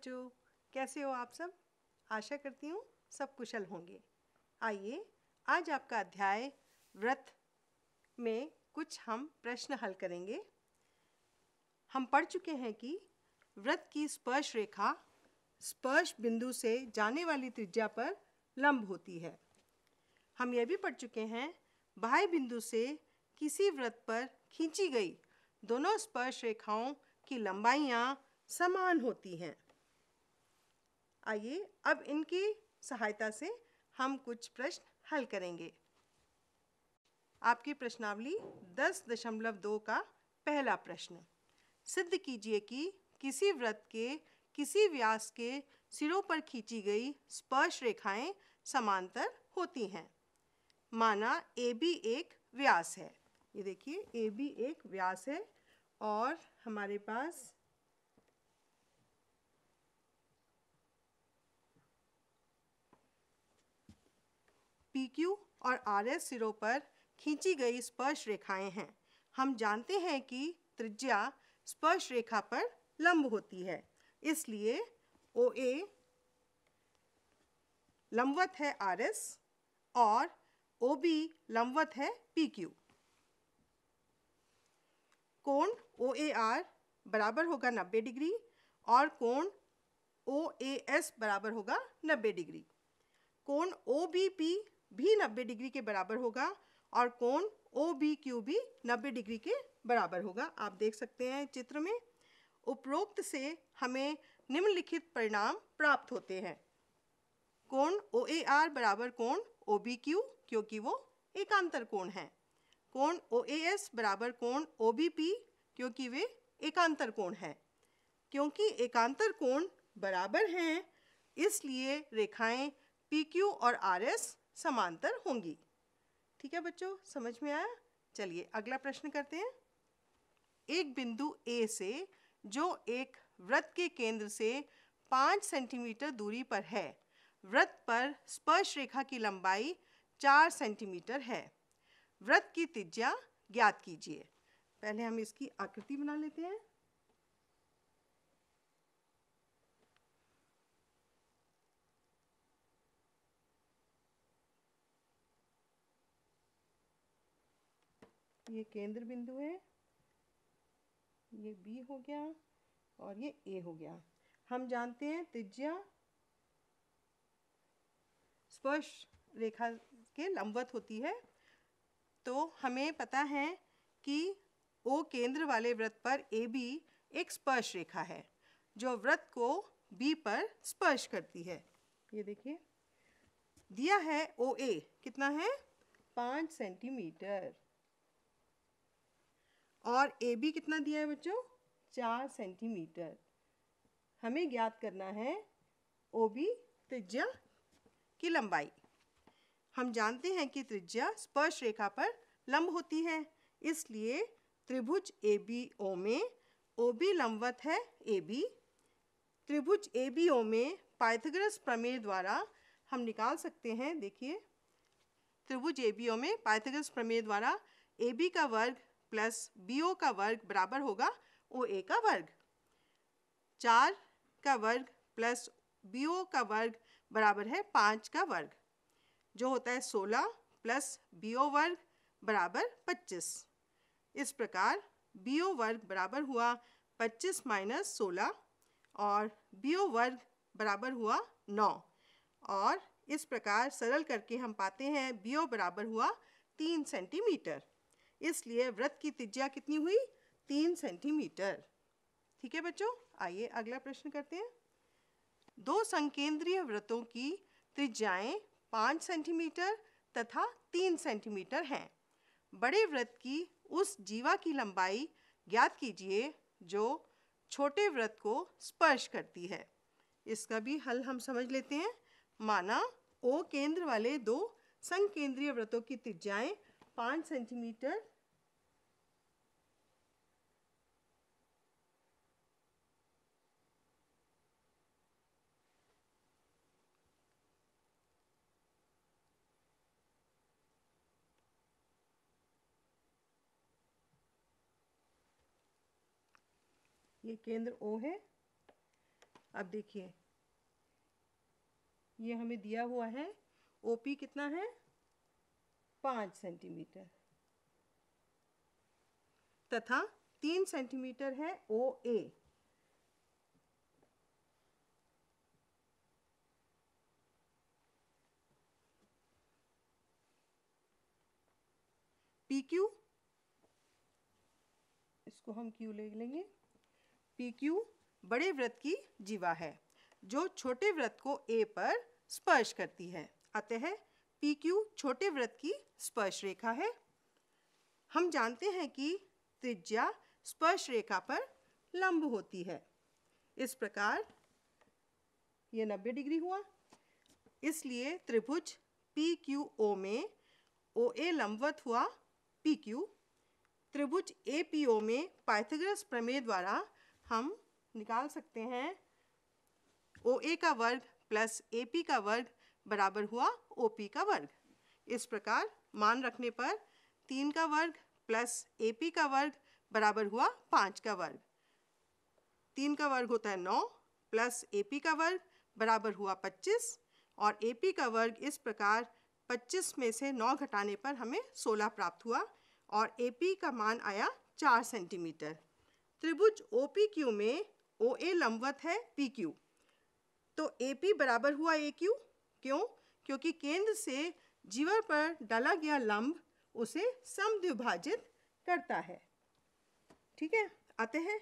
बच्चों कैसे हो आप सब आशा करती हूँ सब कुशल होंगे आइए आज आपका अध्याय व्रत में कुछ हम प्रश्न हल करेंगे हम पढ़ चुके हैं कि व्रत की स्पर्श रेखा स्पर्श बिंदु से जाने वाली त्रिज्या पर लंब होती है हम यह भी पढ़ चुके हैं बाह्य बिंदु से किसी व्रत पर खींची गई दोनों स्पर्श रेखाओं की लंबाइयाँ समान होती हैं आइए अब इनकी सहायता से हम कुछ प्रश्न हल करेंगे आपकी प्रश्नावली दस दशमलव दो का पहला प्रश्न सिद्ध कीजिए कि किसी व्रत के किसी व्यास के सिरों पर खींची गई स्पर्श रेखाएं समांतर होती हैं माना ए बी एक व्यास है ये देखिए ए बी एक व्यास है और हमारे पास PQ और RS सिरों पर खींची गई स्पर्श रेखाएं हैं हम जानते हैं कि त्रिज्या स्पर्श रेखा पर लंब होती है इसलिए ओ ए लंबवत है आर एस और ओ बी लंबवत है पी क्यू कोण ओ ए आर बराबर होगा नब्बे डिग्री और कोण ओ ए एस बराबर होगा नब्बे डिग्री कोण ओ बी पी भी 90 डिग्री के बराबर होगा और कोण ओ बी क्यू भी नब्बे डिग्री के बराबर होगा आप देख सकते हैं चित्र में उपरोक्त से हमें निम्नलिखित परिणाम प्राप्त होते हैं कोण ओ ए आर बराबर कोण ओ बी क्यू क्योंकि वो एकांतर कोण है कोण ओ ए एस बराबर कोण ओ बी पी क्योंकि वे एकांतर कोण है क्योंकि एकांतर कोण बराबर हैं इसलिए रेखाएं पी क्यू और आर एस समांतर होंगी ठीक है बच्चों समझ में आया चलिए अगला प्रश्न करते हैं एक बिंदु ए से जो एक व्रत के केंद्र से पाँच सेंटीमीटर दूरी पर है व्रत पर स्पर्श रेखा की लंबाई चार सेंटीमीटर है व्रत की त्रिज्या ज्ञात कीजिए पहले हम इसकी आकृति बना लेते हैं ये केंद्र बिंदु है ये बी हो गया और ये ए हो गया हम जानते हैं त्रिज्या स्पर्श रेखा के लंबवत होती है तो हमें पता है कि ओ केंद्र वाले व्रत पर ए बी एक स्पर्श रेखा है जो व्रत को बी पर स्पर्श करती है ये देखिए दिया है ओ ए कितना है पाँच सेंटीमीटर और ए बी कितना दिया है बच्चों चार सेंटीमीटर हमें ज्ञात करना है ओ बी त्रिज्या की लंबाई हम जानते हैं कि त्रिज्या स्पर्श रेखा पर लंब होती है इसलिए त्रिभुज ए बी ओ में ओ बी लंबवत है ए बी त्रिभुज ए बी ओ में पाइथागोरस प्रमेय द्वारा हम निकाल सकते हैं देखिए त्रिभुज ए बी ओ में पाइथागोरस प्रमेय द्वारा ए बी का वर्ग प्लस बी ओ का वर्ग बराबर होगा ओ ए का वर्ग चार का वर्ग प्लस बी ओ का वर्ग बराबर है पाँच का वर्ग जो होता है सोलह प्लस बी ओ वर्ग बराबर पच्चीस इस प्रकार बी ओ वर्ग बराबर हुआ पच्चीस माइनस सोलह और बी ओ वर्ग बराबर हुआ नौ और इस प्रकार सरल करके हम पाते हैं बी ओ बराबर हुआ तीन सेंटीमीटर इसलिए व्रत की त्रिज्या कितनी हुई तीन सेंटीमीटर ठीक है बच्चों आइए अगला प्रश्न करते हैं दो संकेंद्रीय व्रतों की त्रिज्याएं पाँच सेंटीमीटर तथा तीन सेंटीमीटर हैं बड़े व्रत की उस जीवा की लंबाई ज्ञात कीजिए जो छोटे व्रत को स्पर्श करती है इसका भी हल हम समझ लेते हैं माना ओ केंद्र वाले दो संकेंद्रीय व्रतों की त्रिज्याएं पाँच सेंटीमीटर ये केंद्र ओ है अब देखिए ये हमें दिया हुआ है ओपी कितना है पाँच सेंटीमीटर तथा तीन सेंटीमीटर है ओ ए पी क्यू इसको हम क्यू ले लेंगे पी क्यू बड़े व्रत की जीवा है जो छोटे व्रत को ए पर स्पर्श करती है अतः पी क्यू छोटे वृत्त की स्पर्श रेखा है हम जानते हैं कि त्रिज्या स्पर्श रेखा पर लंब होती है इस प्रकार ये 90 डिग्री हुआ इसलिए त्रिभुज पी क्यू ओ में ओ ए लंबवत हुआ पी क्यू त्रिभुज ए पी ओ में पाइथागोरस प्रमेय द्वारा हम निकाल सकते हैं ओ ए का वर्ग प्लस ए पी का वर्ग बराबर हुआ ओ पी का वर्ग इस प्रकार मान रखने पर तीन का वर्ग प्लस ए पी का वर्ग बराबर हुआ पाँच का वर्ग तीन का वर्ग होता है नौ प्लस ए पी का वर्ग बराबर हुआ पच्चीस और ए पी का वर्ग इस प्रकार पच्चीस में से नौ घटाने पर हमें सोलह प्राप्त हुआ और ए पी का मान आया चार सेंटीमीटर त्रिभुज ओ पी क्यू में ओ ए लंबवत है पी क्यू तो ए पी बराबर हुआ ए क्यू क्यों क्योंकि केंद्र से जीवर पर डाला गया लंब उसे समद्विभाजित करता है ठीक है आते हैं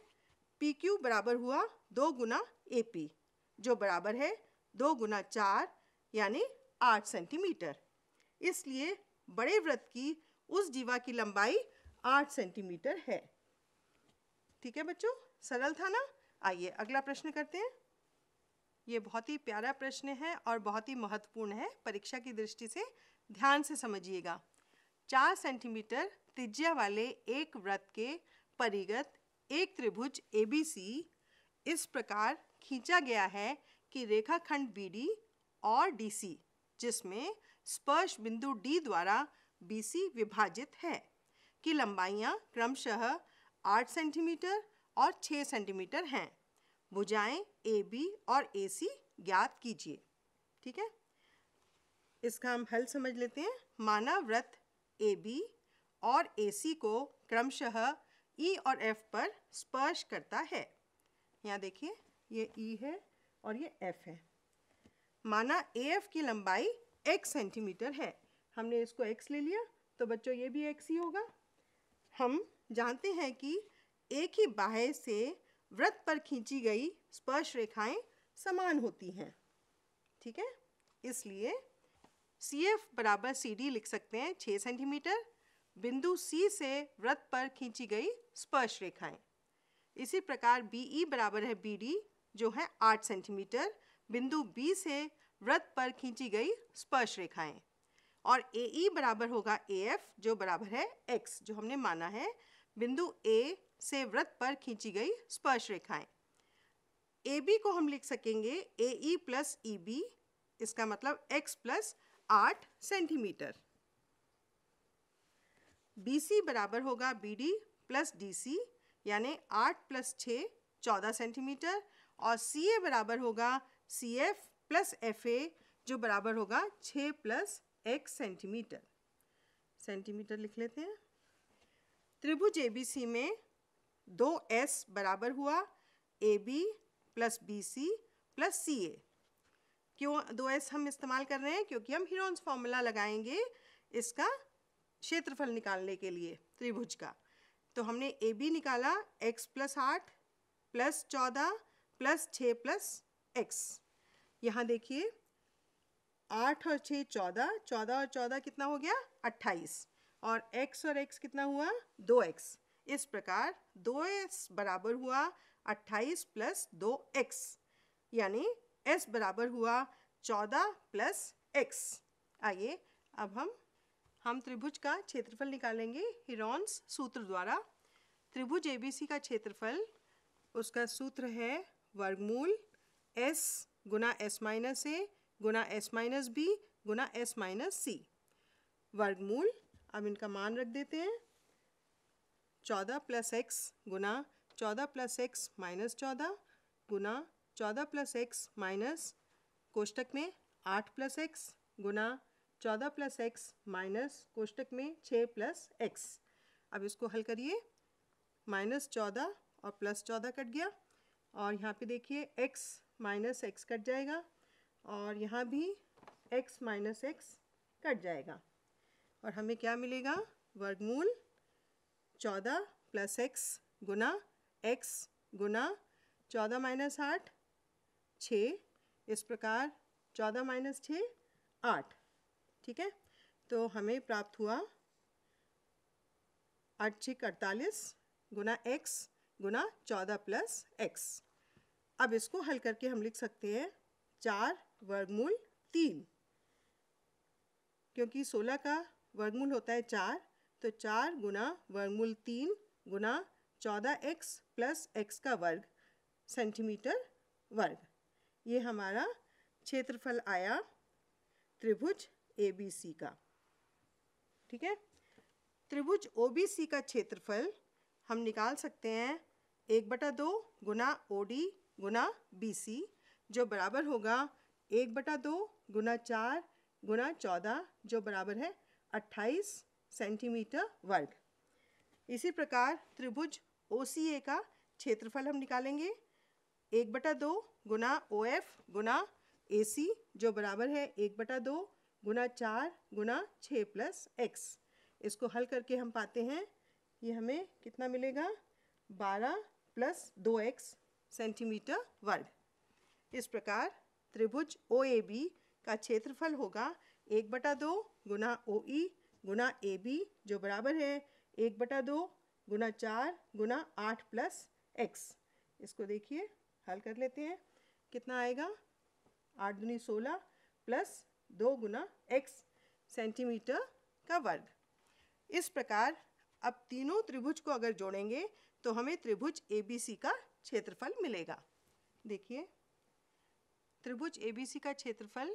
पी क्यू बराबर हुआ दो गुना ए पी जो बराबर है दो गुना चार यानी आठ सेंटीमीटर इसलिए बड़े व्रत की उस जीवा की लंबाई आठ सेंटीमीटर है ठीक है बच्चों सरल था ना आइए अगला प्रश्न करते हैं ये बहुत ही प्यारा प्रश्न है और बहुत ही महत्वपूर्ण है परीक्षा की दृष्टि से ध्यान से समझिएगा चार सेंटीमीटर त्रिज्या वाले एक व्रत के परिगत एक त्रिभुज सी इस प्रकार खींचा गया है कि रेखाखंड बी डी और डी सी जिसमें स्पर्श बिंदु डी द्वारा बी सी विभाजित है कि लंबाइयाँ क्रमशः आठ सेंटीमीटर और छः सेंटीमीटर हैं भुजाएं ए बी और ए सी ज्ञात कीजिए ठीक है इसका हम हल समझ लेते हैं माना व्रत ए बी और ए सी को क्रमशः ई e और एफ पर स्पर्श करता है यहाँ देखिए ये ई e है और ये एफ है माना ए एफ की लंबाई एक्स सेंटीमीटर है हमने इसको एक्स ले लिया तो बच्चों ये भी एक्स ही होगा हम जानते हैं कि एक ही बाह्य से वृत्त पर खींची गई स्पर्श रेखाएं समान होती हैं ठीक है इसलिए सी एफ बराबर सी डी लिख सकते हैं छः सेंटीमीटर बिंदु सी से वृत्त पर खींची गई स्पर्श रेखाएं इसी प्रकार बी ई e बराबर है बी डी जो है आठ सेंटीमीटर बिंदु बी से वृत्त पर खींची गई स्पर्श रेखाएं और ए ई e बराबर होगा ए एफ जो बराबर है एक्स जो हमने माना है बिंदु ए से व्रत पर खींची गई स्पर्श रेखाएं ए बी को हम लिख सकेंगे ए ई प्लस ई बी इसका मतलब एक्स प्लस आठ सेंटीमीटर बी सी बराबर होगा B D plus D C यानी आठ प्लस छः चौदह सेंटीमीटर और सी ए बराबर होगा C F plus F A जो बराबर होगा छः प्लस एक्स सेंटीमीटर सेंटीमीटर लिख लेते हैं त्रिभुज सी में दो एस बराबर हुआ A B plus B C plus C A क्यों दो एस हम इस्तेमाल कर रहे हैं क्योंकि हम हीरो फॉर्मूला लगाएंगे इसका क्षेत्रफल निकालने के लिए त्रिभुज का तो हमने ए बी निकाला एक्स प्लस आठ प्लस चौदह प्लस छ प्लस एक्स यहाँ देखिए आठ और छः चौदह चौदह और चौदह कितना हो गया अट्ठाईस और x और x कितना हुआ दो एक्स इस प्रकार दो एस बराबर हुआ अट्ठाईस प्लस दो एक्स यानी s बराबर हुआ चौदह प्लस एक्स आइए अब हम हम त्रिभुज का क्षेत्रफल निकालेंगे हिरॉन्स सूत्र द्वारा त्रिभुज सी का क्षेत्रफल उसका सूत्र है वर्गमूल s गुना एस माइनस ए गुना एस माइनस बी गुना एस माइनस सी वर्गमूल अब इनका मान रख देते हैं चौदह प्लस एक्स गुना चौदह प्लस एक्स माइनस चौदह गुना चौदह प्लस एक्स माइनस कोष्टक में आठ प्लस एक्स गुना चौदह प्लस एक्स माइनस कोष्टक में छः प्लस एक्स अब इसको हल करिए माइनस चौदह और प्लस चौदह कट गया और यहाँ पे देखिए x माइनस एक्स कट जाएगा और यहाँ भी x माइनस एक्स कट जाएगा और हमें क्या मिलेगा वर्गमूल चौदह प्लस एक्स गुना एक्स गुना चौदह माइनस आठ छ इस प्रकार चौदह माइनस छ आठ ठीक है तो हमें प्राप्त हुआ आठ छिक अड़तालीस गुना एक्स गुना चौदह प्लस एक्स अब इसको हल करके हम लिख सकते हैं चार वर्गमूल तीन क्योंकि सोलह का वर्गमूल होता है चार तो चार गुना वर्गमूल तीन गुना चौदह एक्स प्लस एक्स का वर्ग सेंटीमीटर वर्ग ये हमारा क्षेत्रफल आया त्रिभुज ए बी सी का ठीक है त्रिभुज ओ बी सी का क्षेत्रफल हम निकाल सकते हैं एक बटा दो गुना ओ डी गुना बी सी जो बराबर होगा एक बटा दो गुना चार गुना चौदह जो बराबर है 28 सेंटीमीटर वर्ग इसी प्रकार त्रिभुज ओ का क्षेत्रफल हम निकालेंगे एक बटा दो गुना ओ एफ गुना ए जो बराबर है एक बटा दो गुना चार गुना छः प्लस एक्स इसको हल करके हम पाते हैं ये हमें कितना मिलेगा बारह प्लस दो एक्स सेंटीमीटर वर्ग इस प्रकार त्रिभुज ओ का क्षेत्रफल होगा एक बटा दो गुना ओ ई e गुना ए बी जो बराबर है एक बटा दो गुना चार गुना आठ प्लस एक्स इसको देखिए हल कर लेते हैं कितना आएगा आठ गुनी सोलह प्लस दो गुना एक्स सेंटीमीटर का वर्ग इस प्रकार अब तीनों त्रिभुज को अगर जोड़ेंगे तो हमें त्रिभुज एबीसी का क्षेत्रफल मिलेगा देखिए त्रिभुज एबीसी का क्षेत्रफल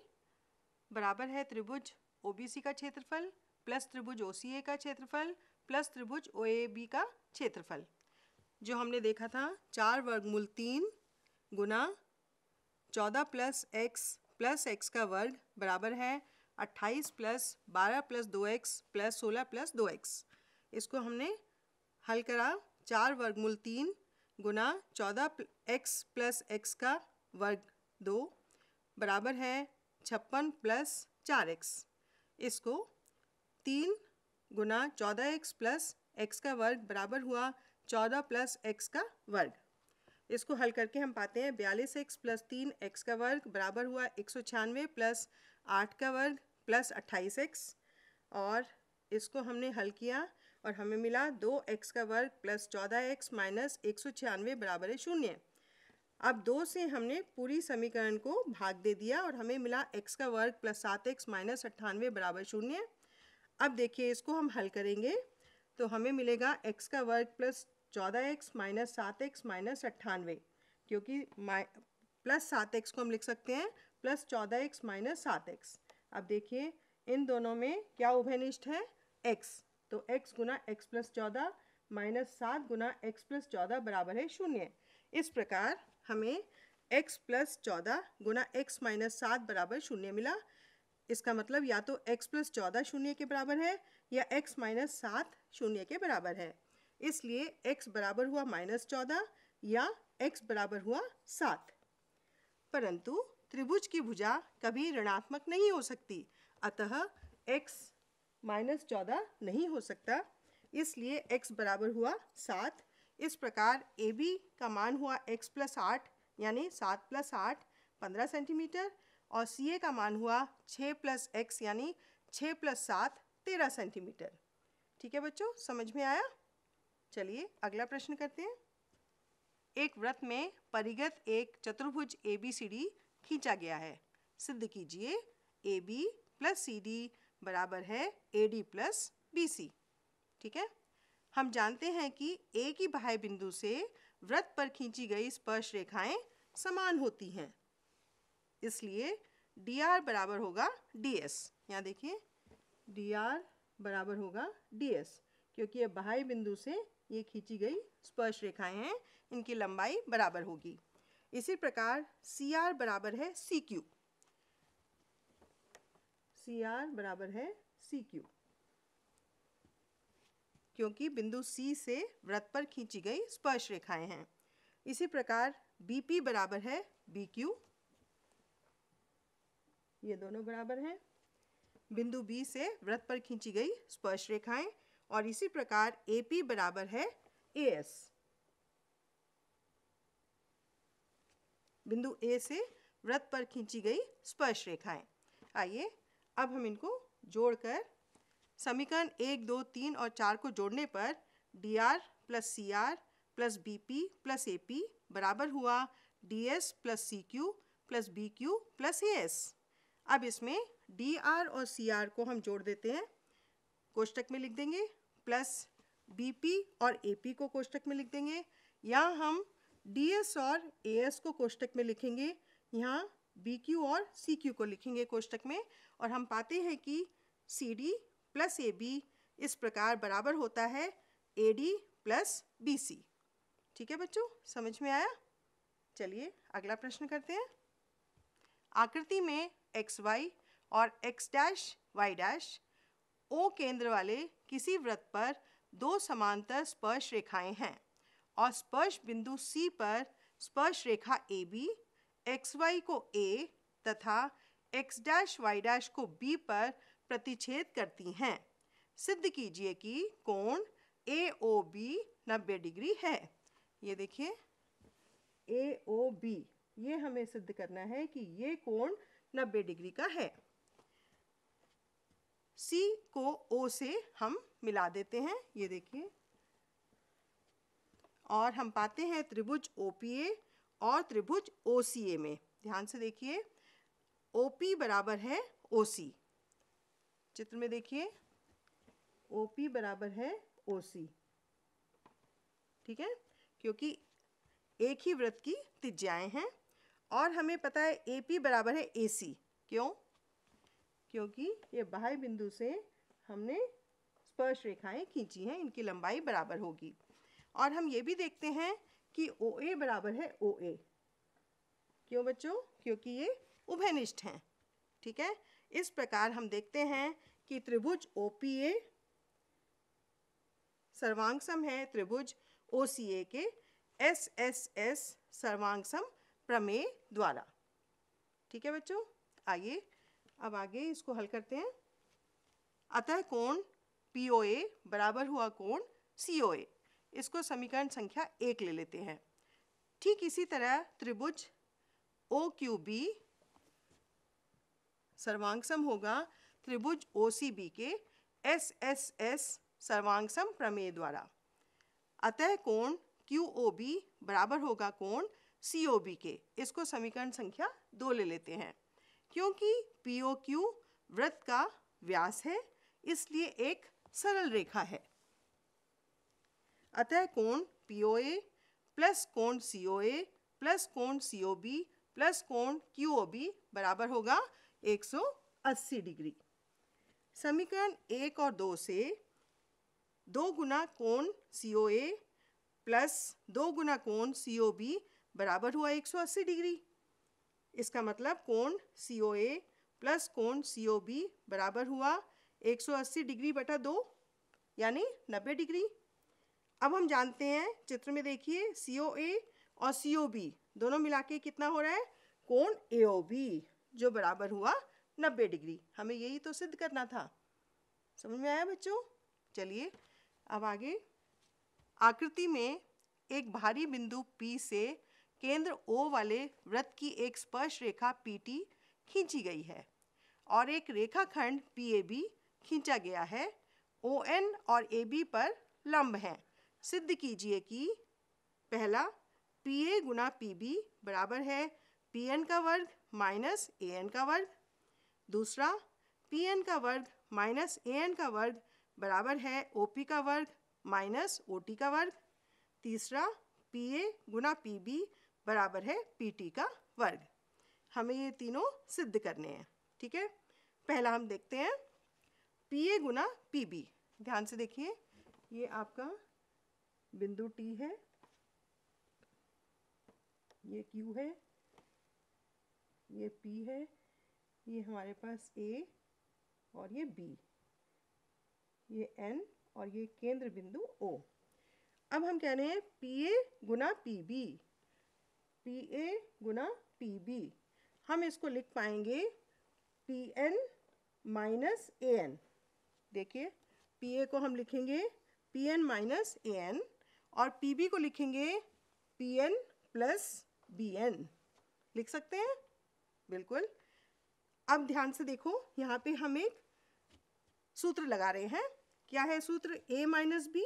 बराबर है त्रिभुज ओबीसी का क्षेत्रफल प्लस त्रिभुज ओसीए का क्षेत्रफल प्लस त्रिभुज ओएबी का क्षेत्रफल जो हमने देखा था चार वर्गमूल तीन गुना चौदह प्लस एक्स प्लस एक्स का वर्ग बराबर है अट्ठाईस प्लस बारह प्लस दो एक्स प्लस सोलह प्लस दो एक्स इसको हमने हल करा चार वर्गमूल तीन गुना चौदह एक्स प्लस एक्स का वर्ग दो बराबर है छप्पन प्लस चार एक्स इसको तीन गुना चौदह एक्स प्लस एक्स का वर्ग बराबर हुआ चौदह प्लस एक्स का वर्ग इसको हल करके हम पाते हैं बयालीस एक्स प्लस तीन एक्स का वर्ग बराबर हुआ एक सौ छियानवे प्लस आठ का वर्ग प्लस अट्ठाईस एक्स और इसको हमने हल किया और हमें मिला दो एक्स का वर्ग प्लस चौदह एक्स माइनस एक सौ छियानवे बराबर है शून्य अब दो से हमने पूरी समीकरण को भाग दे दिया और हमें मिला एक्स का वर्ग प्लस सात एक्स माइनस अट्ठानवे बराबर शून्य अब देखिए इसको हम हल करेंगे तो हमें मिलेगा एक्स का वर्ग प्लस चौदह एक्स माइनस सात एक्स माइनस अट्ठानवे क्योंकि प्लस सात एक्स को हम लिख सकते हैं प्लस चौदह एक्स माइनस सात एक्स अब देखिए इन दोनों में क्या उभयनिष्ठ है एक्स तो एक्स गुना एक्स प्लस चौदह माइनस सात गुना एक्स प्लस चौदह बराबर है शून्य इस प्रकार हमें x प्लस चौदह गुना एक्स माइनस सात बराबर शून्य मिला इसका मतलब या तो x प्लस चौदह शून्य के बराबर है या x माइनस सात शून्य के बराबर है इसलिए x बराबर हुआ माइनस चौदह या x बराबर हुआ सात परंतु त्रिभुज की भुजा कभी ऋणात्मक नहीं हो सकती अतः x माइनस चौदह नहीं हो सकता इसलिए x बराबर हुआ सात इस प्रकार ए बी का मान हुआ x प्लस आठ यानी सात प्लस आठ पंद्रह सेंटीमीटर और सी ए का मान हुआ छः प्लस एक्स यानी छः प्लस सात तेरह सेंटीमीटर ठीक है बच्चों समझ में आया चलिए अगला प्रश्न करते हैं एक व्रत में परिगत एक चतुर्भुज ए बी सी डी खींचा गया है सिद्ध कीजिए A B plus C D बराबर है A D plus B C ठीक है हम जानते हैं कि एक ही बाह्य बिंदु से व्रत पर खींची गई स्पर्श रेखाएं समान होती हैं इसलिए डी आर बराबर होगा डी एस यहाँ देखिए डी आर बराबर होगा डी एस क्योंकि ये बाह्य बिंदु से ये खींची गई स्पर्श रेखाएं हैं इनकी लंबाई बराबर होगी इसी प्रकार सी आर बराबर है सी क्यू सी आर बराबर है सी क्यू क्योंकि बिंदु सी से व्रत पर खींची गई स्पर्श रेखाएं हैं इसी प्रकार बी बराबर है बी क्यू ये दोनों बराबर हैं बिंदु बी से व्रत पर खींची गई स्पर्श रेखाएं और इसी प्रकार ए पी बराबर है ए एस बिंदु ए से व्रत पर खींची गई स्पर्श रेखाएं आइए अब हम इनको जोड़कर समीकरण एक दो तीन और चार को जोड़ने पर D R plus C R plus B P plus A P बराबर हुआ D S plus C Q plus B Q plus A S अब इसमें डी आर और सी आर को हम जोड़ देते हैं कोष्टक में लिख देंगे प्लस बी पी और ए पी को कोष्टक में लिख देंगे या हम डी एस और ए एस को कोष्टक में लिखेंगे यहाँ बी क्यू और सी क्यू को लिखेंगे कोष्टक में और हम पाते हैं कि C D plus A B इस प्रकार बराबर होता है A D plus B C ठीक है बच्चों समझ में आया चलिए अगला प्रश्न करते हैं आकृति में एक्स वाई और X dash Y dash O केंद्र वाले किसी वृत्त पर दो समांतर स्पर्श रेखाएं हैं और स्पर्श बिंदु सी पर स्पर्श रेखा ए बी एक्स वाई को ए तथा एक्स डैश वाई डैश को बी पर प्रतिच्छेद करती हैं सिद्ध कीजिए कि कोण ए ओ बी नब्बे डिग्री है ये देखिए ए ओ बी ये हमें सिद्ध करना है कि ये कोण नब्बे डिग्री का है सी को ओ से हम मिला देते हैं ये देखिए और हम पाते हैं त्रिभुज ओ पी ए और त्रिभुज ओ सी ए में ध्यान से देखिए ओ पी बराबर है ओ सी चित्र में देखिए ओ पी बराबर है ओ सी ठीक है क्योंकि एक ही व्रत की त्रिज्याएं हैं और हमें पता है ए पी बराबर है ए सी क्यों क्योंकि ये बाह्य बिंदु से हमने स्पर्श रेखाएं खींची हैं इनकी लंबाई बराबर होगी और हम ये भी देखते हैं कि ओ ए बराबर है ओ ए क्यों बच्चों क्योंकि ये उभयनिष्ठ हैं ठीक है इस प्रकार हम देखते हैं कि त्रिभुज ओ पी ए सर्वांग है त्रिभुज ओ सी ए के एस एस एस सर्वांगसम प्रमेय द्वारा ठीक है बच्चों आइए अब आगे इसको हल करते हैं अतः कोण पी ओ ए बराबर हुआ कोण सी ओ ए इसको समीकरण संख्या एक ले लेते हैं ठीक इसी तरह त्रिभुज ओ क्यू बी सर्वांगसम होगा त्रिभुज ओ के एस एस एस सर्वांगसम प्रमेय द्वारा अतः कोण क्यू ओ बी बराबर होगा कोण सी ओ बी के इसको समीकरण संख्या दो ले लेते हैं क्योंकि पी ओ क्यू वृत्त का व्यास है इसलिए एक सरल रेखा है अतः कोण पी ओ ए प्लस कोण सी ओ ए प्लस कोण सी ओ बी प्लस कोण क्यू ओ बी बराबर होगा 180 डिग्री समीकरण एक और दो से दो गुना कोण सी ओ ए प्लस दो गुना कोण सी ओ बी बराबर हुआ 180 डिग्री इसका मतलब कोण सी ओ ए प्लस कोण सी ओ बी बराबर हुआ 180 डिग्री बटा दो यानी 90 डिग्री अब हम जानते हैं चित्र में देखिए सी ओ ए और सी ओ बी दोनों मिला के कितना हो रहा है कोण ए ओ बी जो बराबर हुआ नब्बे डिग्री हमें यही तो सिद्ध करना था समझ में आया बच्चों चलिए अब आगे आकृति में एक भारी बिंदु P से केंद्र O वाले वृत्त की एक स्पर्श रेखा PT खींची गई है और एक रेखाखंड PAB खींचा गया है ON और AB पर लंब हैं सिद्ध कीजिए कि पहला PA गुना PB बराबर है पी एन का वर्ग माइनस ए एन का वर्ग दूसरा पी एन का वर्ग माइनस ए एन का वर्ग बराबर है ओ पी का वर्ग माइनस ओ टी का वर्ग तीसरा पी ए गुना पी बी बराबर है पी टी का वर्ग हमें ये तीनों सिद्ध करने हैं ठीक है पहला हम देखते हैं पी ए गुना पी बी ध्यान से देखिए ये आपका बिंदु टी है ये क्यू है ये पी है ये हमारे पास ए और ये बी ये एन और ये केंद्र बिंदु ओ अब हम कह रहे हैं पी ए गुना पी बी पी ए गुना पी बी हम इसको लिख पाएंगे P N minus A N देखिए पी ए को हम लिखेंगे P N minus A N और पी बी को लिखेंगे P N plus B N लिख सकते हैं बिल्कुल अब ध्यान से देखो यहाँ पे हम एक सूत्र लगा रहे हैं क्या है सूत्र A minus B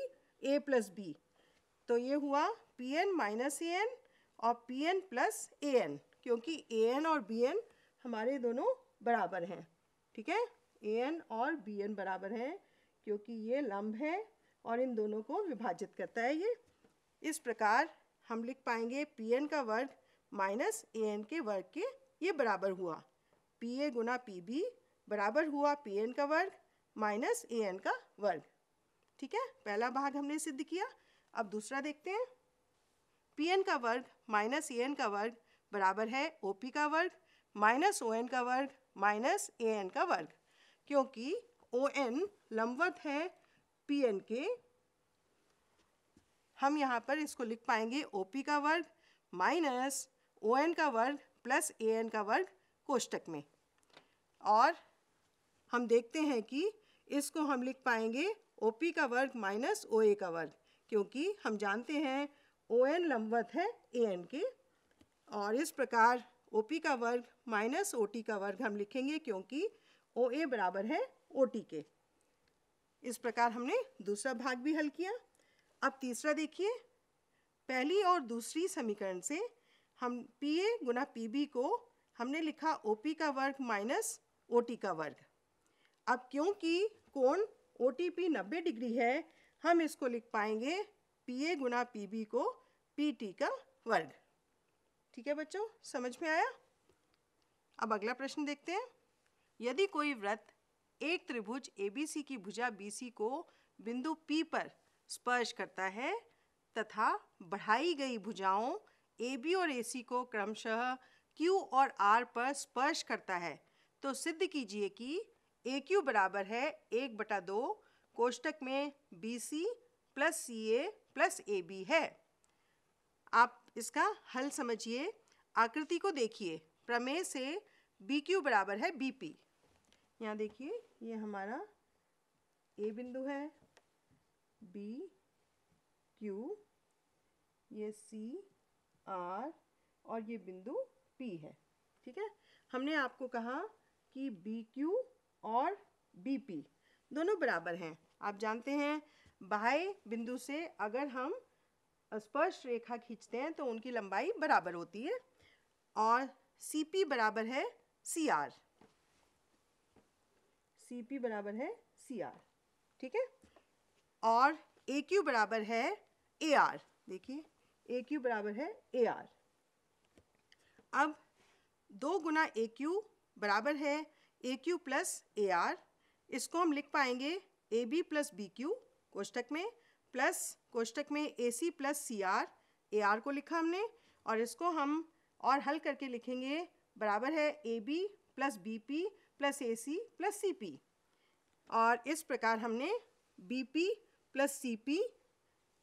A plus B तो ये हुआ P N minus A N और P N plus A N क्योंकि ए एन और बी एन हमारे दोनों बराबर हैं ठीक है ए एन और बी एन बराबर हैं क्योंकि ये लंब है और इन दोनों को विभाजित करता है ये इस प्रकार हम लिख पाएंगे पी एन का वर्ग माइनस ए एन के वर्ग के ये बराबर हुआ पी ए गुना पी बी बराबर हुआ पी एन का वर्ग माइनस ए एन का वर्ग ठीक है पहला भाग हमने सिद्ध किया अब दूसरा देखते हैं पी एन का वर्ग माइनस ए एन का वर्ग बराबर है ओ पी का वर्ग माइनस ओ एन का वर्ग माइनस ए एन का वर्ग क्योंकि ओ एन लंबवत है पी एन के हम यहाँ पर इसको लिख पाएंगे ओ पी का वर्ग माइनस ओ एन का वर्ग प्लस ए एन का वर्ग कोष्टक में और हम देखते हैं कि इसको हम लिख पाएंगे ओ पी का वर्ग माइनस ओ ए का वर्ग क्योंकि हम जानते हैं ओ एन लंबवत है ए एन के और इस प्रकार ओ पी का वर्ग माइनस ओ टी का वर्ग हम लिखेंगे क्योंकि ओ ए बराबर है ओ टी के इस प्रकार हमने दूसरा भाग भी हल किया अब तीसरा देखिए पहली और दूसरी समीकरण से हम पी ए गुना पी बी को हमने लिखा ओ पी का वर्ग माइनस ओ टी का वर्ग अब क्योंकि कोण ओ टी पी नब्बे डिग्री है हम इसको लिख पाएंगे पी ए गुना पी बी को पी टी का वर्ग ठीक है बच्चों समझ में आया अब अगला प्रश्न देखते हैं यदि कोई व्रत एक त्रिभुज ए बी सी की भुजा बी सी को बिंदु पी पर स्पर्श करता है तथा बढ़ाई गई भुजाओं ए बी और ए सी को क्रमशः क्यू और आर पर स्पर्श करता है तो सिद्ध कीजिए कि ए क्यू बराबर है एक बटा दो कोष्टक में B C plus C A plus A B है आप इसका हल समझिए आकृति को देखिए प्रमेय से बी क्यू बराबर है बी पी यहाँ देखिए ये हमारा ए बिंदु है बी क्यू ये सी आर और ये बिंदु पी है ठीक है हमने आपको कहा कि बी क्यू और बी पी दोनों बराबर हैं आप जानते हैं बाह्य बिंदु से अगर हम स्पर्श रेखा खींचते हैं तो उनकी लंबाई बराबर होती है और सी पी बराबर है सी आर सी पी बराबर है सी आर ठीक है और ए क्यू बराबर है ए आर देखिए ए क्यू बराबर है ए आर अब दो गुना ए क्यू बराबर है A Q plus A R इसको हम लिख पाएंगे A B plus B Q कोष्टक में प्लस कोष्टक में A C plus C R A R को लिखा हमने और इसको हम और हल करके लिखेंगे बराबर है A B plus B P plus A C plus C P और इस प्रकार हमने B P plus C P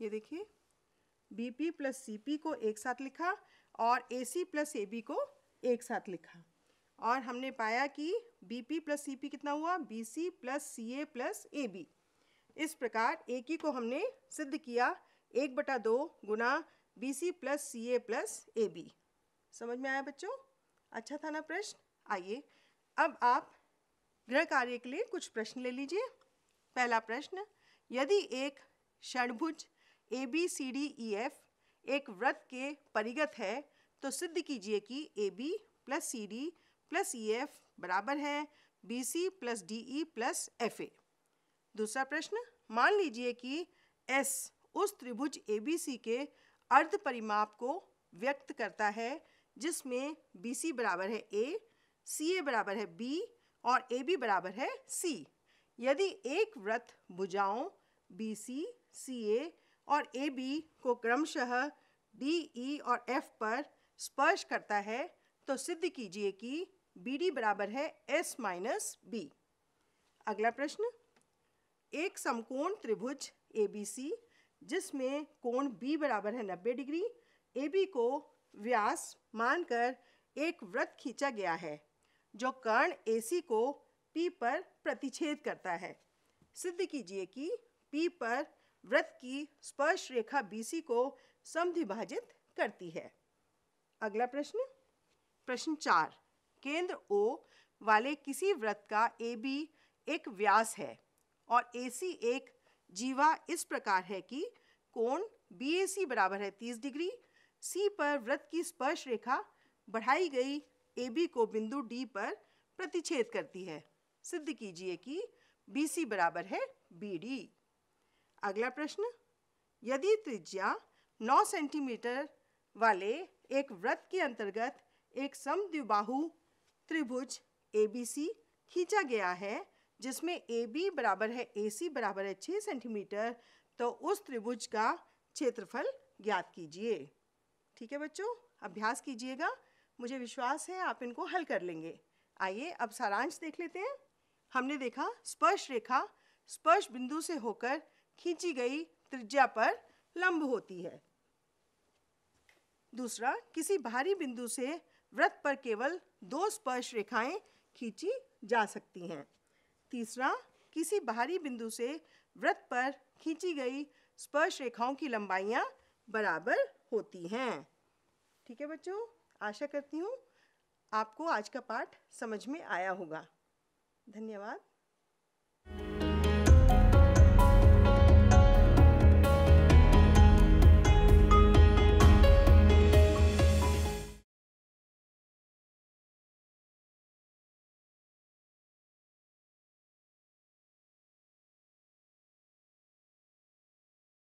ये देखिए B P plus C P को एक साथ लिखा और ए सी प्लस ए बी को एक साथ लिखा और हमने पाया कि B P plus C P कितना हुआ B C plus C A plus A B इस प्रकार ए की को हमने सिद्ध किया एक बटा दो गुना B C plus C A plus A B समझ में आया बच्चों अच्छा था ना प्रश्न आइए अब आप गृह कार्य के लिए कुछ प्रश्न ले लीजिए पहला प्रश्न यदि एक षणभुज A B C D E F एक व्रत के परिगत है तो सिद्ध कीजिए कि A B plus C D plus E F बराबर है B C plus D E plus F A दूसरा प्रश्न मान लीजिए कि एस उस त्रिभुज ए बी सी के अर्ध परिमाप को व्यक्त करता है जिसमें बी सी बराबर है ए सी ए बराबर है बी और ए बी बराबर है सी यदि एक व्रत भुजाओं बी सी सी ए और ए बी को क्रमशः डी ई और एफ पर स्पर्श करता है तो सिद्ध कीजिए कि बी डी बराबर है एस माइनस बी अगला प्रश्न एक समकोण त्रिभुज ए बी सी जिसमें कोण बी बराबर है 90 डिग्री ए बी को व्यास मानकर एक व्रत खींचा गया है जो कर्ण ए सी को पी पर प्रतिच्छेद करता है सिद्ध कीजिए कि पी पर व्रत की स्पर्श रेखा बीसी को समिभाजित करती है अगला प्रश्न प्रश्न चार केंद्र ओ वाले किसी व्रत का ए बी एक व्यास है और ए सी एक जीवा इस प्रकार है कि कोण बी ए सी बराबर है तीस डिग्री सी पर व्रत की स्पर्श रेखा बढ़ाई गई ए बी को बिंदु डी पर प्रतिच्छेद करती है सिद्ध कीजिए कि बी सी बराबर है बी डी अगला प्रश्न यदि त्रिज्या 9 सेंटीमीटर वाले एक वृत्त के अंतर्गत एक समद्विबाहु त्रिभुज ए खींचा गया है जिसमें ए बी बराबर है ए सी बराबर है छः सेंटीमीटर तो उस त्रिभुज का क्षेत्रफल ज्ञात कीजिए ठीक है बच्चों अभ्यास कीजिएगा मुझे विश्वास है आप इनको हल कर लेंगे आइए अब सारांश देख लेते हैं हमने देखा स्पर्श रेखा स्पर्श बिंदु से होकर खींची गई त्रिज्या पर लंब होती है दूसरा किसी भारी बिंदु से व्रत पर केवल दो स्पर्श रेखाएं खींची जा सकती हैं तीसरा किसी बाहरी बिंदु से व्रत पर खींची गई स्पर्श रेखाओं की लंबाइयाँ बराबर होती हैं ठीक है बच्चों आशा करती हूँ आपको आज का पाठ समझ में आया होगा धन्यवाद